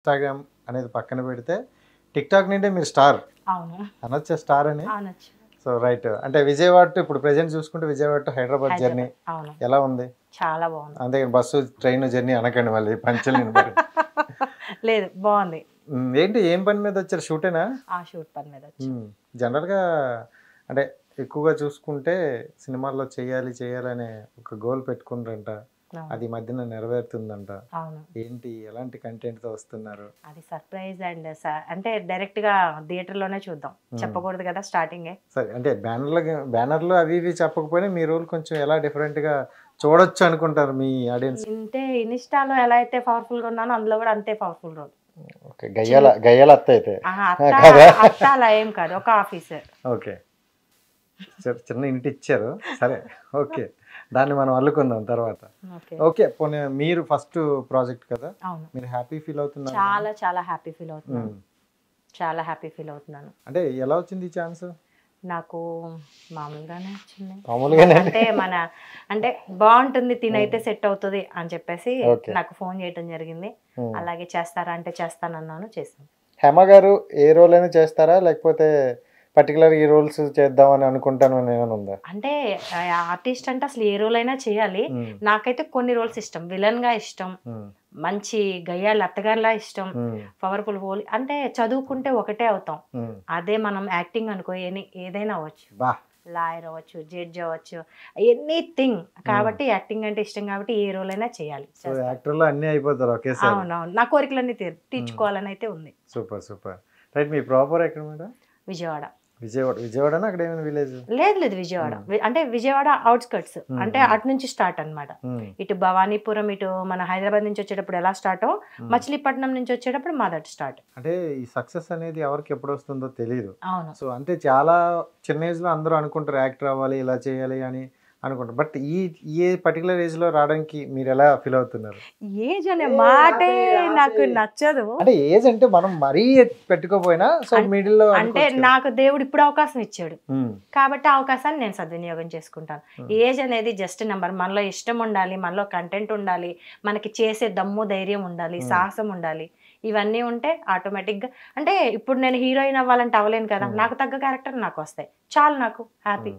Instagram అనేది పక్కన పెడితే టిక్ టాక్ నుండి మీరు స్టార్ అనొచ్చా స్టార్ అని సో రైట్ అంటే విజయవాడ ఇప్పుడు ప్రెసెంట్ చూసుకుంటే విజయవాడ హైదరాబాద్ జర్నీ ఎలా ఉంది చాలా బాగుంది అంతే బస్సు ట్రైన్ జర్నీ అనకండి మళ్ళీ పంచలు లేదు బాగుంది ఏంటి ఏం పని మీద వచ్చారు షూటేనా ఆ షూట్ పని మీద జనరల్ గా అంటే ఎక్కువగా చూసుకుంటే సినిమాల్లో చేయాలి చేయాలనే ఒక గోల్ పెట్టుకుంటారంట అది మధ్యన నెరవేరుతుందంట ఏంటి ఎలాంటి కంటెంట్ తో వస్తున్నారు అది సర్ప్రైజ్ అండ్ అంటే డైరెక్ట్ గా థియేటర్ లోనే చూద్దాం చెప్పకూడదు కదా స్టార్టింగ్ సరే అంటే బ్యానర్ లో అవి ఇవి చెప్పకపోయినా మీ రోల్ కొంచెం ఎలా డిఫరెంట్ గా చూడొచ్చు అనుకుంటారు మీ ఆడియన్స్ అంటే ఇన్స్టాలో ఎలా అయితే పవర్ఫుల్ గా ఉన్నానో అందులో కూడా అంతే పవర్ఫుల్ రోల్ గయ్యాల గయ్యాల అత్త అయితే అత్త అలా ఏం కాదు ఒక ఆఫీసర్ ఓకే చిన్న ఇంటి ఇచ్చారు సరే ఓకే దాన్ని మనం అల్లుకుందాం తర్వాత ఓకే పోనీ మీరు ఫస్ట్ ప్రాజెక్ట్ కదా మీరు హ్యాపీ ఫీల్ అవుతున్నారు చాలా చాలా హ్యాపీ ఫీల్ అవుతున్నాను చాలా హ్యాపీ ఫీల్ అవుతున్నాను అంటే ఎలా వచ్చింది ఈ ఛాన్స్ నాకు మామూలుగానే వచ్చింది మామూలుగానే అంటే మన అంటే బాగుంటుంది తినైతే సెట్ అవుతుంది అని చెప్పేసి నాకు ఫోన్ చేయటం జరిగింది అలాగే చేస్తారా అంటే చేస్తానన్నాను చేశాను హేమ గారు ఏ రోల్ అయినా చేస్తారా లేకపోతే పర్టికులర్ ఈ రోల్స్ చేద్దాం అని అనుకుంటాను ఏమైనా అంటే ఆర్టిస్ట్ అంటే అసలు ఏ రోల్ అయినా చేయాలి hmm. నాకైతే కొన్ని రోల్స్ ఇష్టం విలన్ గా ఇష్టం hmm. మంచి గయ్యాళ్ళు అత్తగారిలా ఇష్టం పవర్ఫుల్ hmm. హోల్ అంటే చదువుకుంటే ఒకటే అవుతాం అదే మనం యాక్టింగ్ అనుకో ఏదైనా అవ్వచ్చు లాయర్ అవ్వచ్చు జడ్జ్ అవ్వచ్చు ఎనీథింగ్ కాబట్టి యాక్టింగ్ అంటే ఇష్టం కాబట్టి ఏ రోల్ అయినా చేయాలి అన్ని అయిపోతారు అవునవును నా కోరికలన్నీ తీర్చుకోవాలని అయితే ఉంది సూపర్ సూపర్ రైట్ మీ ప్రాపర్ ఎక్కడ మేడం విజయవాడ విజయవాడ విజయవాడ అక్కడ ఏమైనా విలేజ్ లేదు లేదు విజయవాడ hmm. అంటే విజయవాడ అవుట్స్కట్స్ hmm, అంటే hmm. అటు నుంచి స్టార్ట్ అనమాట ఇటు భవానీపురం ఇటు మన హైదరాబాద్ నుంచి వచ్చేటప్పుడు ఎలా స్టార్టో మచిలీపట్నం నుంచి వచ్చేటప్పుడు మా దట్ స్టార్ట్ అంటే ఈ సక్సెస్ అనేది ఎవరికి ఎప్పుడు వస్తుందో తెలియదు అవును సో అంటే చాలా చిన్న ఏజ్ లో అందరూ అనుకుంటారు యాక్టర్ అవ్వాలి ఇలా చేయాలి అని అనుకుంటాం బట్ ఈ ఏ పర్టికులర్ ఏజ్ లో రావడానికి మీరు ఎలా ఫీల్ అవుతున్నారు ఏజ్ అనే మాటే నాకు నచ్చదు అంటే ఏజ్ అంటే మనం మరీ పెట్టుకోపోయినా సో మిడిల్ లో అంటే నాకు దేవుడు ఇప్పుడు అవకాశం ఇచ్చాడు కాబట్టి అవకాశాన్ని నేను సద్వినియోగం చేసుకుంటాను ఏజ్ అనేది జస్ట్ నెంబర్ మనలో ఇష్టం ఉండాలి మనలో కంటెంట్ ఉండాలి మనకి చేసే దమ్ము ధైర్యం ఉండాలి సాహసం ఉండాలి ఇవన్నీ ఉంటే ఆటోమేటిక్గా అంటే ఇప్పుడు నేను హీరోయిన్ అవ్వాలంటే అవ్వలేను కదా నాకు తగ్గ క్యారెక్టర్ నాకు వస్తాయి చాలు నాకు హ్యాపీ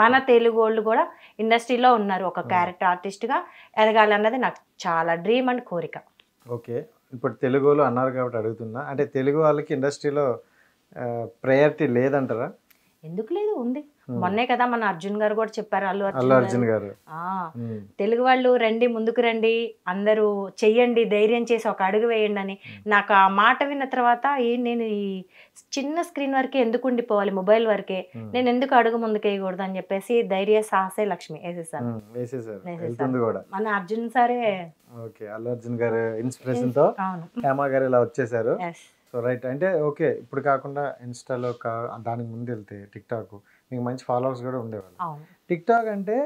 మన తెలుగు వాళ్ళు కూడా ఇండస్ట్రీలో ఉన్నారు ఒక hmm. క్యారెక్టర్ ఆర్టిస్ట్గా ఎదగాలన్నది నాకు చాలా డ్రీమ్ అండ్ కోరిక ఓకే ఇప్పుడు తెలుగు వాళ్ళు అన్నారు కాబట్టి అడుగుతున్నా అంటే తెలుగు వాళ్ళకి ఇండస్ట్రీలో ప్రయారిటీ లేదంటారా ఎందుకు లేదు ఉంది మొన్నే కదా మన అర్జున్ గారు కూడా చెప్పారు అల్లు అర్జున్ గారు తెలుగు వాళ్ళు రండి ముందుకు రండి అందరూ చెయ్యండి ధైర్యం చేసి ఒక అడుగు వేయండి అని నాకు ఆ మాట విన్న తర్వాత నేను ఈ చిన్న స్క్రీన్ వరకే ఎందుకు ఉండిపోవాలి మొబైల్ వరకే నేను ఎందుకు అడుగు ముందుకు వేయకూడదు అని చెప్పేసి ధైర్య సాహసే లక్ష్మి వేసేసాను మన అర్జున్ సారే ఓకే అల్లు అర్జున్ గారు ఇన్స్పిరేషన్ తో గారు ఇలా వచ్చేసారు సో రైట్ అంటే ఓకే ఇప్పుడు కాకుండా ఇన్స్టాలో దానికి ముందు వెళ్తే టిక్ టాక్ మీకు మంచి ఫాలోవర్స్ కూడా ఉండేవాళ్ళు టిక్ టాక్ అంటే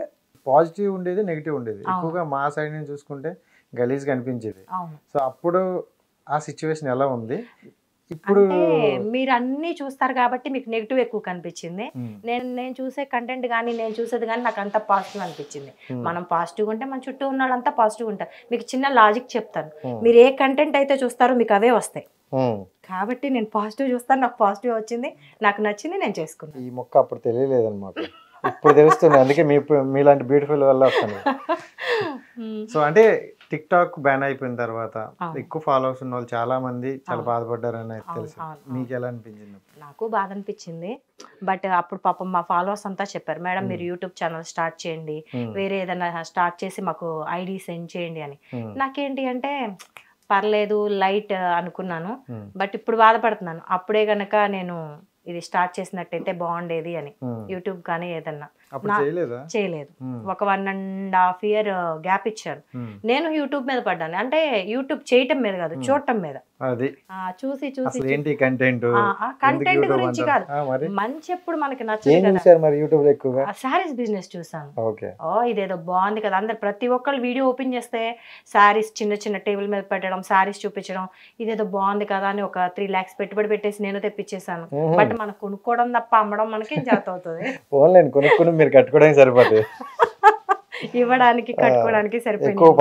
పాజిటివ్ ఉండేది నెగిటివ్ ఉండేది ఎక్కువగా మా సైడ్ నుంచి చూసుకుంటే గలీజ్ కనిపించేది సో అప్పుడు ఆ సిచ్యువేషన్ ఎలా ఉంది ఇప్పుడు మీరు అన్ని చూస్తారు కాబట్టి మీకు నెగిటివ్ ఎక్కువ కనిపించింది నేను నేను చూసే కంటెంట్ కానీ నేను చూసేది కానీ నాకు అంత పాజిటివ్ అనిపించింది మనం పాజిటివ్ ఉంటే మన చుట్టూ ఉన్న వాళ్ళంతా పాజిటివ్ ఉంటారు మీకు చిన్న లాజిక్ చెప్తాను మీరు ఏ కంటెంట్ అయితే చూస్తారో మీకు అవే వస్తాయి కాబట్టి నేను పాజిటివ్ చూస్తాను నాకు పాజిటివ్ వచ్చింది నాకు నచ్చింది నేను చేసుకున్నాను ఈ మొక్క అప్పుడు తెలియలేదన్నమాట ఇప్పుడు తెలుస్తుంది అందుకే మీ మీలాంటి బ్యూటిఫుల్ వల్ల వస్తాను సో అంటే టిక్ టాక్ బ్యాన్ అయిపోయిన తర్వాత ఎక్కువ ఫాలోవర్స్ ఉన్న వాళ్ళు చాలా మంది చాలా బాధపడ్డారని తెలుసు మీకు ఎలా అనిపించింది నాకు బాధ అనిపించింది బట్ అప్పుడు పాపం మా ఫాలోవర్స్ అంతా చెప్పారు మేడం మీరు యూట్యూబ్ ఛానల్ స్టార్ట్ చేయండి వేరే ఏదైనా స్టార్ట్ చేసి మాకు ఐడి సెండ్ చేయండి అని నాకేంటి అంటే పర్లేదు లైట్ అనుకున్నాను బట్ ఇప్పుడు బాధపడుతున్నాను అప్పుడే గనక నేను ఇది స్టార్ట్ చేసినట్టయితే బాగుండేది అని యూట్యూబ్ కానీ ఏదన్నా చేయలేదు ఒక one and half year gap ఇచ్చారు నేను యూట్యూబ్ మీద పడ్డాను అంటే యూట్యూబ్ చేయటం మీద కాదు చూడటం మీద అది చూసి చూసి ఏంటి కంటెంట్ కంటెంట్ గురించి కాదు మంచి ఎప్పుడు మనకి నచ్చింది మరి యూట్యూబ్ లో ఎక్కువగా సారీస్ బిజినెస్ చూసాను ఓకే ఓ ఇదేదో బాగుంది కదా అందరు ప్రతి ఒక్కళ్ళు వీడియో ఓపెన్ చేస్తే సారీస్ చిన్న చిన్న టేబుల్ మీద పెట్టడం సారీస్ చూపించడం ఇదేదో బాగుంది కదా అని ఒక త్రీ ల్యాక్స్ పెట్టుబడి పెట్టేసి నేను తెప్పించేసాను బట్ మనం కొనుక్కోవడం తప్ప అమ్మడం మనకేం జాత అవుతుంది ఓన్లైన్ కొనుక్కుని మీరు కట్టుకోవడానికి సరిపోతుంది ఇవ్వడానికి కట్టుకోవడానికి సరిపోయింది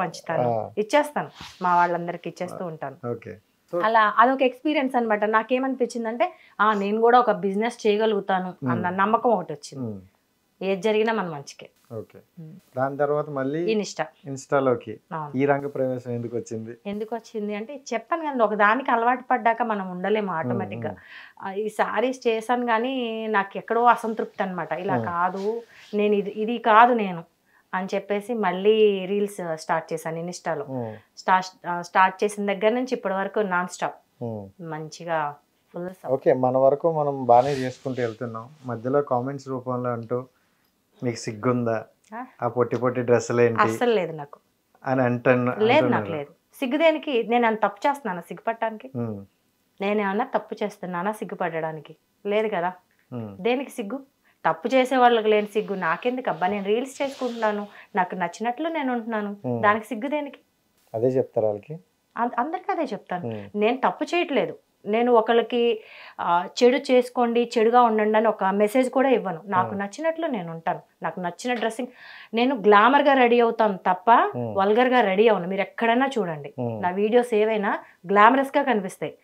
పంచుతాను ఇచ్చేస్తాను మా వాళ్ళందరికి ఇచ్చేస్తూ ఉంటాను అలా అదొక ఎక్స్పీరియన్స్ అనమాట నాకేమనిపించింది అంటే ఆ నేను కూడా ఒక బిజినెస్ చేయగలుగుతాను అన్న నమ్మకం ఒకటి వచ్చింది ఏది జరిగినా మన మంచికే ఓకే దాని తర్వాత మళ్ళీ ఇన్స్టా ఇన్స్టాలోకి ఈ రంగ ప్రవేశం ఎందుకు వచ్చింది ఎందుకు వచ్చింది అంటే చెప్పాను కానీ ఒక దానికి అలవాటు పడ్డాక మనం ఉండలేము ఆటోమేటిక్గా ఈ సారీస్ చేశాను కానీ నాకు ఎక్కడో అసంతృప్తి అనమాట ఇలా కాదు నేను ఇది ఇది కాదు నేను అని చెప్పేసి మళ్ళీ రీల్స్ స్టార్ట్ చేశాను ఇన్స్టాలో స్టార్ట్ స్టార్ట్ చేసిన దగ్గర నుంచి ఇప్పటి వరకు నాన్ స్టాప్ మంచిగా ఫుల్ ఓకే మన వరకు మనం బాగానే చేసుకుంటూ వెళ్తున్నాం మధ్యలో కామెంట్స్ రూపంలో అంటూ మీకు సిగ్గుందా ఆ పొట్టి పొట్టి డ్రెస్సులు ఏంటి అస్సలు లేదు నాకు అని అంటాను లేదు నాకు లేదు సిగ్గు దేనికి నేను అంత తప్పు చేస్తున్నాను సిగ్గుపడటానికి నేనేమన్నా తప్పు చేస్తున్నానా సిగ్గుపడడానికి లేదు కదా దేనికి సిగ్గు తప్పు చేసే వాళ్ళకి లేని సిగ్గు నాకెందుకు అబ్బా నేను రీల్స్ చేసుకుంటున్నాను నాకు నచ్చినట్లు నేను ఉంటున్నాను దానికి సిగ్గు దేనికి అదే చెప్తారు వాళ్ళకి అందరికీ అదే చెప్తాను నేను తప్పు చేయట్లేదు నేను ఒకళ్ళకి చెడు చేసుకోండి చెడుగా ఉండండి అని ఒక మెసేజ్ కూడా ఇవ్వను నాకు నచ్చినట్లు నేను ఉంటాను నాకు నచ్చిన డ్రెస్సింగ్ నేను గ్లామర్గా రెడీ అవుతాను తప్ప వల్గర్గా రెడీ అవును మీరు ఎక్కడైనా చూడండి నా వీడియోస్ ఏవైనా గ్లామరస్గా కనిపిస్తాయి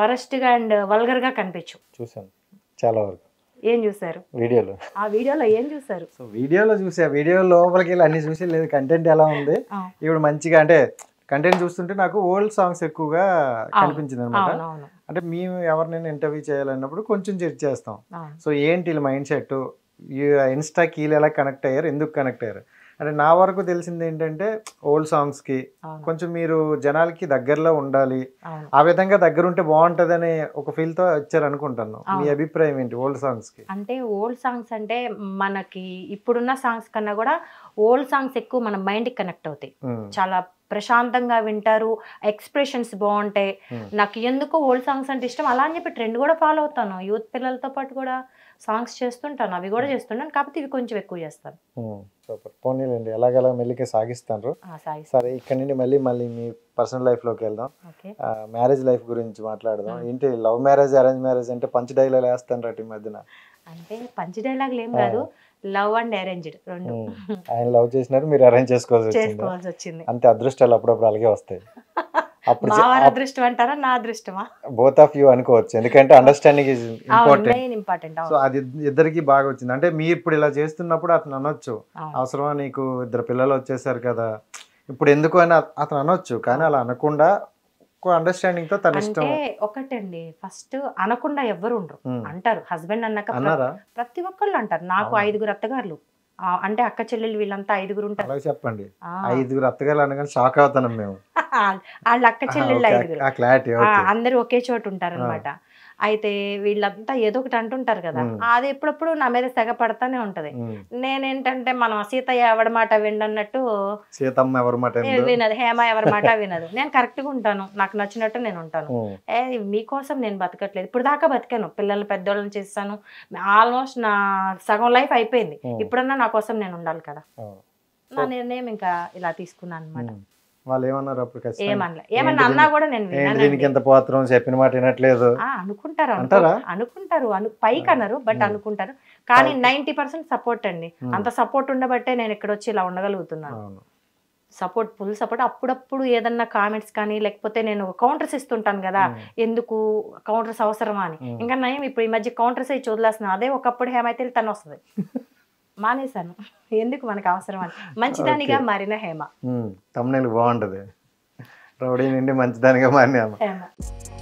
వరస్ట్గా అండ్ వల్గర్గా కనిపించు చూసాను చాలా వరకు ఏం చూసారు వీడియోలో ఆ వీడియోలో ఏం చూసారు సో వీడియోలో చూసా వీడియో లోపలికి వెళ్ళి అన్ని చూసి లేదు కంటెంట్ ఎలా ఉంది ఇప్పుడు మంచిగా అంటే కంటెంట్ చూస్తుంటే నాకు ఓల్డ్ సాంగ్స్ ఎక్కువగా కనిపించింది అనమాట అంటే మేము ఎవరినైనా ఇంటర్వ్యూ చేయాలన్నప్పుడు కొంచెం చెక్ చేస్తాం సో ఏంటి వీళ్ళ మైండ్ సెట్ ఇన్స్టా కీలు ఎలా కనెక్ట్ అయ్యారు ఎందుకు కనెక్ట్ అయ్యారు అంటే నా వరకు తెలిసింది ఏంటంటే ఓల్డ్ సాంగ్స్ కి కొంచెం మీరు జనాలకి దగ్గరలో ఉండాలి ఆ విధంగా దగ్గర ఉంటే అనే ఒక ఫీల్ తో వచ్చారు అనుకుంటాను మీ అభిప్రాయం ఏంటి ఓల్డ్ సాంగ్స్ కి అంటే ఓల్డ్ సాంగ్స్ అంటే మనకి ఇప్పుడున్న సాంగ్స్ కన్నా కూడా ఓల్డ్ సాంగ్స్ ఎక్కువ మన మైండ్ కి కనెక్ట్ అవుతాయి చాలా ప్రశాంతంగా వింటారు ఎక్స్ప్రెషన్స్ బాగుంటాయి నాకు ఎందుకు ఓల్డ్ సాంగ్స్ అంటే ఇష్టం అలా అని చెప్పి ట్రెండ్ కూడా ఫాలో అవుతాను యూత్ పిల్లలతో పాటు కూడా సాంగ్స్ చేస్తుంటాను అవి కూడా చేస్తుంటాను కాబట్టి ఇవి కొంచెం ఎక్కువ చేస్తాను సూపర్ పోనీలేండి ఎలాగలా మెల్లికి సాగిస్తాను సరే ఇక్కడ నుండి మళ్ళీ మళ్ళీ మీ పర్సనల్ లైఫ్ లోకి వెళ్దాం మ్యారేజ్ లైఫ్ గురించి మాట్లాడదాం ఏంటి లవ్ మ్యారేజ్ అరేంజ్ మ్యారేజ్ అంటే పంచ డైలాగ్ వేస్తాను రట్ ఈ మధ్యన అంటే పంచ్ డైలాగులు ఏం కాదు లవ్ అండ్ అరేంజ్డ్ రెండు ఆయన లవ్ చేసినారు మీరు అరేంజ్ చేసుకోవాల్సి వచ్చింది అంతే అదృష్టాలు అప్పుడప్పుడు అలాగే వస్తాయి అప్పుడు అదృష్టం అంటారా నా అదృష్టమా బోత్ ఆఫ్ యూ అనుకోవచ్చు ఎందుకంటే అండర్స్టాండింగ్ ఇస్ ఇంపార్టెంట్ సో అది ఇద్దరికి బాగా వచ్చింది అంటే మీరు ఇప్పుడు ఇలా చేస్తున్నప్పుడు అతను అనొచ్చు అవసరమా నీకు ఇద్దరు పిల్లలు వచ్చేసారు కదా ఇప్పుడు ఎందుకు అని అతను అనొచ్చు కానీ అలా అనకుండా అండర్స్టాండింగ్ తో తన ఇష్టం ఒకటండి ఫస్ట్ అనకుండా ఎవరు ఉండరు అంటారు హస్బెండ్ అన్నాక ప్రతి ఒక్కళ్ళు అంటారు నాకు ఐదుగురు అత్తగారులు అంటే అక్క చెల్లెలు వీళ్ళంతా ఐదుగురు ఉంటారు చెప్పండి ఐదుగురు అత్తగారు అనగానే షాక్ మేము వాళ్ళ అక్క చెల్లెళ్ళు ఐదుగురు అందరూ ఒకే చోట ఉంటారు అనమాట అయితే వీళ్ళంతా ఏదో ఒకటి అంటుంటారు కదా అది ఎప్పుడప్పుడు నా మీద సెగ పడతానే ఉంటది నేనేంటంటే మనం సీత ఎవరి మాట విండన్నట్టు సీతమ్మ ఎవరి మాట వినదు హేమ ఎవరి మాట వినదు నేను కరెక్ట్ గా ఉంటాను నాకు నచ్చినట్టు నేను ఉంటాను ఏ మీకోసం నేను బతకట్లేదు ఇప్పుడు దాకా బతికాను పిల్లలు పెద్దోళ్ళని చేస్తాను ఆల్మోస్ట్ నా సగం లైఫ్ అయిపోయింది ఇప్పుడన్నా నా కోసం నేను ఉండాలి కదా నా నిర్ణయం ఇంకా ఇలా తీసుకున్నాను అనమాట వాళ్ళు ఏమన్నారు అప్పుడు ఏమన్నా అన్నా కూడా దీనికి ఎంత చెప్పిన మాట వినట్లేదు అనుకుంటారు అనుకుంటారు పైకి అన్నారు బట్ అనుకుంటారు కానీ నైన్టీ పర్సెంట్ సపోర్ట్ అండి అంత సపోర్ట్ ఉండబట్టే నేను ఇక్కడ వచ్చి ఇలా ఉండగలుగుతున్నాను సపోర్ట్ ఫుల్ సపోర్ట్ అప్పుడప్పుడు ఏదన్నా కామెంట్స్ కానీ లేకపోతే నేను కౌంటర్స్ ఇస్తుంటాను కదా ఎందుకు కౌంటర్స్ అవసరమా అని ఇంకా నయం ఇప్పుడు ఈ మధ్య కౌంటర్స్ అయి వదిలేస్తున్నాను అదే ఒకప్పుడు హేమైతే తను వస్తుంది మానేశాను ఎందుకు మనకు అవసరం అని మంచిదానిగా మారిన హేమ తమిళ బాగుంటుంది రౌడీ నుండి మంచిదానిగా మారిన హేమ